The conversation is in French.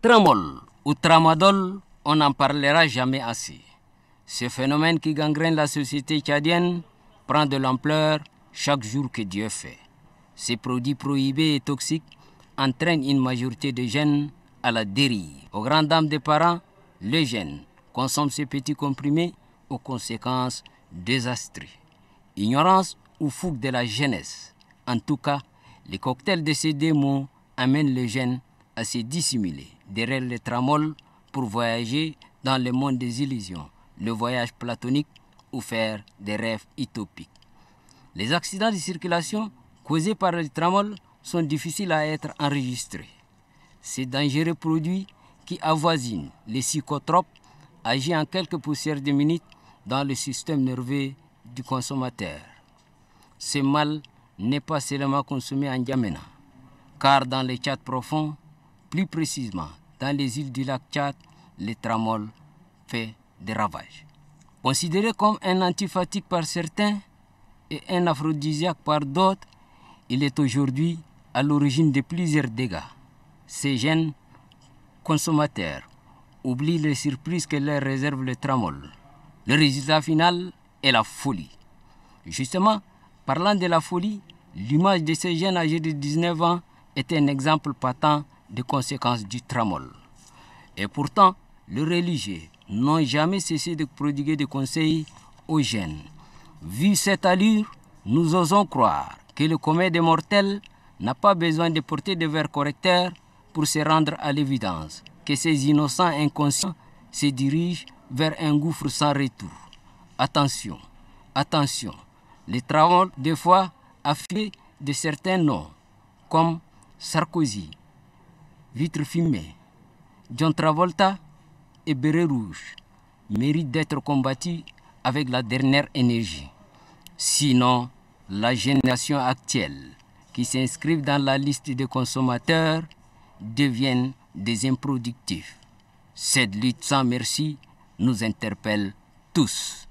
Tramol ou tramadol, on n'en parlera jamais assez. Ce phénomène qui gangrène la société tchadienne prend de l'ampleur chaque jour que Dieu fait. Ces produits prohibés et toxiques entraînent une majorité de jeunes à la dérive. Aux grandes dames des parents, les jeunes consomment ces petits comprimés aux conséquences désastreuses. Ignorance ou fougue de la jeunesse. En tout cas, les cocktails de ces démons amènent les jeunes à se dissimuler derrière les tramoles pour voyager dans le monde des illusions, le voyage platonique ou faire des rêves utopiques. Les accidents de circulation causés par les tramoles sont difficiles à être enregistrés. Ces dangereux produits qui avoisinent les psychotropes agissent en quelques poussières de minutes dans le système nerveux du consommateur. Ce mal n'est pas seulement consommé en Djamena, car dans les chats profonds, plus précisément, dans les îles du lac Tchad, le tramol fait des ravages. Considéré comme un antiphatique par certains et un aphrodisiaque par d'autres, il est aujourd'hui à l'origine de plusieurs dégâts. Ces jeunes consommateurs oublient les surprises que leur réserve le tramol. Le résultat final est la folie. Justement, parlant de la folie, l'image de ces jeunes âgés de 19 ans est un exemple patent des conséquences du tramol. Et pourtant, les religieux n'ont jamais cessé de prodiguer des conseils aux jeunes. Vu cette allure, nous osons croire que le comète des mortels n'a pas besoin de porter de verres correcteurs pour se rendre à l'évidence que ces innocents inconscients se dirigent vers un gouffre sans retour. Attention, attention, les travaux des fois affichés de certains noms, comme Sarkozy, vitres fumées. John Travolta et Beret Rouge méritent d'être combattus avec la dernière énergie. Sinon, la génération actuelle qui s'inscrive dans la liste des consommateurs deviennent des improductifs. Cette lutte sans merci nous interpelle tous.